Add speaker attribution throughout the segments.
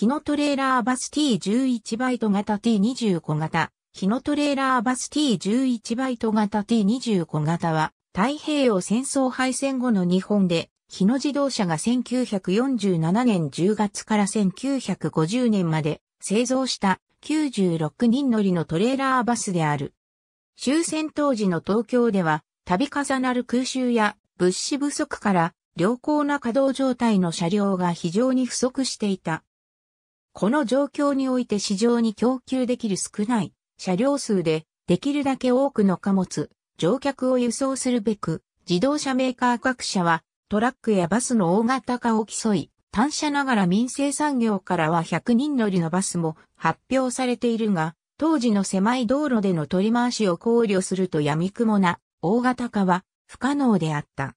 Speaker 1: 日野トレーラーバス T11 バイト型 T25 型、日野トレーラーバス T11 バイト型 T25 型は、太平洋戦争敗戦後の日本で、日野自動車が1947年10月から1950年まで製造した96人乗りのトレーラーバスである。終戦当時の東京では、度重なる空襲や物資不足から良好な稼働状態の車両が非常に不足していた。この状況において市場に供給できる少ない車両数でできるだけ多くの貨物、乗客を輸送するべく、自動車メーカー各社はトラックやバスの大型化を競い、単車ながら民生産業からは100人乗りのバスも発表されているが、当時の狭い道路での取り回しを考慮すると闇雲な大型化は不可能であった。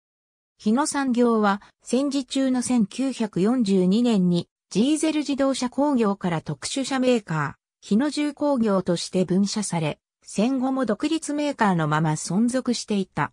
Speaker 1: 日野産業は戦時中の1942年にジーゼル自動車工業から特殊車メーカー、日野重工業として分社され、戦後も独立メーカーのまま存続していた。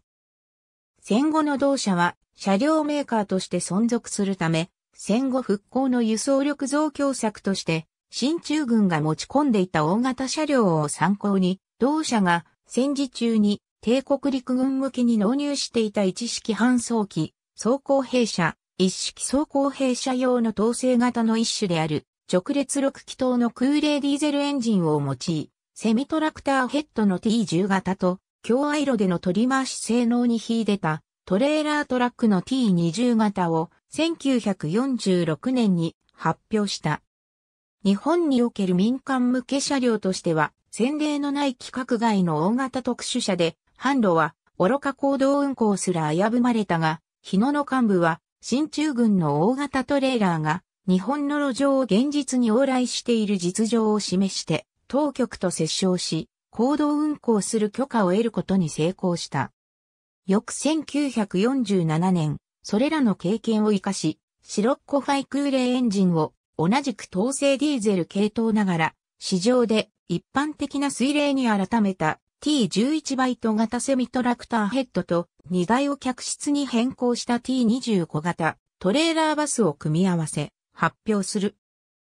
Speaker 1: 戦後の同社は車両メーカーとして存続するため、戦後復興の輸送力増強策として、新中軍が持ち込んでいた大型車両を参考に、同社が戦時中に帝国陸軍向けに納入していた一式搬送機、装甲兵舎、一式走行兵車用の統制型の一種である直列6気筒の空冷ディーゼルエンジンを用い、セミトラクターヘッドの T10 型と、強アイロでの取り回し性能に秀でたトレーラートラックの T20 型を1946年に発表した。日本における民間向け車両としては、先例のない規格外の大型特殊車で、販路は、愚か行動運行すら危ぶまれたが、日野の幹部は、新中軍の大型トレーラーが日本の路上を現実に往来している実情を示して当局と折衝し、行動運行する許可を得ることに成功した。翌1947年、それらの経験を活かし、シロッコファイ空冷エンジンを同じく統制ディーゼル系統ながら、市場で一般的な水冷に改めた T11 バイト型セミトラクターヘッドと荷台を客室に変更した T25 型トレーラーバスを組み合わせ発表する。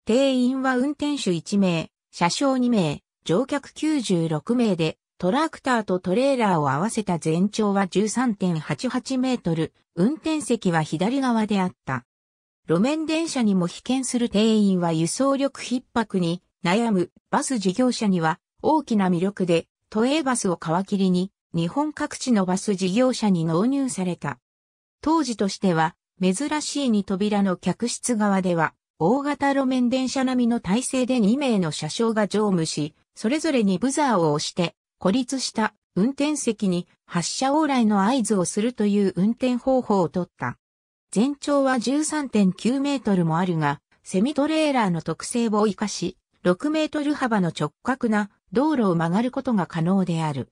Speaker 1: 定員は運転手1名、車掌2名、乗客96名でトラクターとトレーラーを合わせた全長は13.88メートル、運転席は左側であった。路面電車にも被験する定員は輸送力逼迫に悩むバス事業者には大きな魅力で都営バスを皮切りに、日本各地のバス事業者に納入された。当時としては、珍しいに扉の客室側では、大型路面電車並みの体制で2名の車掌が乗務し、それぞれにブザーを押して、孤立した運転席に発車往来の合図をするという運転方法をとった。全長は13.9メートルもあるが、セミトレーラーの特性を活かし、6メートル幅の直角な道路を曲がることが可能である。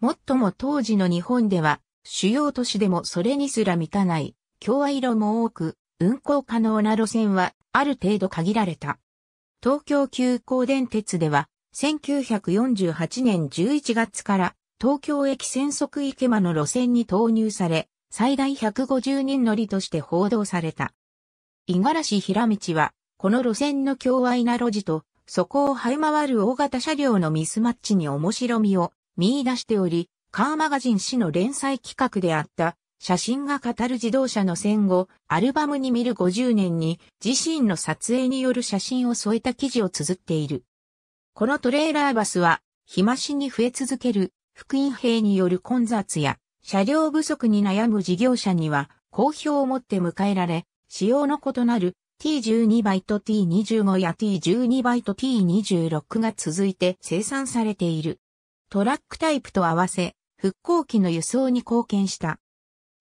Speaker 1: もっとも当時の日本では、主要都市でもそれにすら満たない、共和色も多く、運行可能な路線は、ある程度限られた。東京急行電鉄では、1948年11月から、東京駅千足池間の路線に投入され、最大150人乗りとして報道された。五十嵐平道は、この路線の境隘な路地と、そこを這い回る大型車両のミスマッチに面白みを見出しており、カーマガジン氏の連載企画であった写真が語る自動車の戦後、アルバムに見る50年に自身の撮影による写真を添えた記事を綴っている。このトレーラーバスは、日増しに増え続ける福音兵による混雑や車両不足に悩む事業者には好評をもって迎えられ、仕様の異なる T12 バイト T25 や T12 バイト T26 が続いて生産されている。トラックタイプと合わせ、復興機の輸送に貢献した。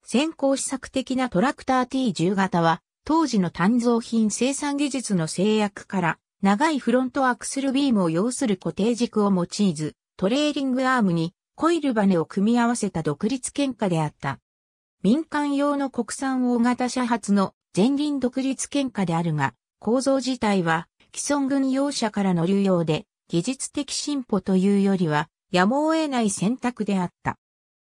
Speaker 1: 先行試作的なトラクター T10 型は、当時の単造品生産技術の制約から、長いフロントアクセルビームを要する固定軸を用いず、トレーリングアームにコイルバネを組み合わせた独立喧嘩であった。民間用の国産大型車発の前輪独立喧嘩であるが、構造自体は既存軍用車からの流用で、技術的進歩というよりは、やむを得ない選択であった。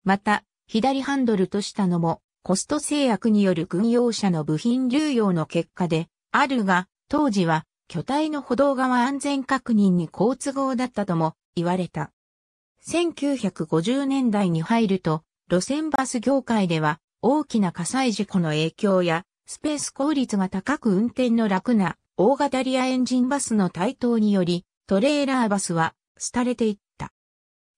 Speaker 1: また、左ハンドルとしたのも、コスト制約による軍用車の部品流用の結果で、あるが、当時は、巨体の歩道側安全確認に好都合だったとも言われた。1950年代に入ると、路線バス業界では、大きな火災事故の影響や、スペース効率が高く運転の楽な大型リアエンジンバスの台頭により、トレーラーバスは廃れていった。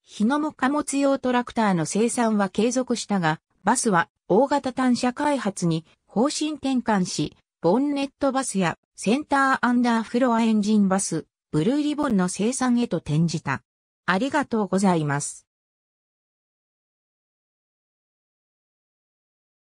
Speaker 1: 日野も貨物用トラクターの生産は継続したが、バスは大型単車開発に方針転換し、ボンネットバスやセンターアンダーフロアエンジンバス、ブルーリボンの生産へと転じた。ありがとうございます。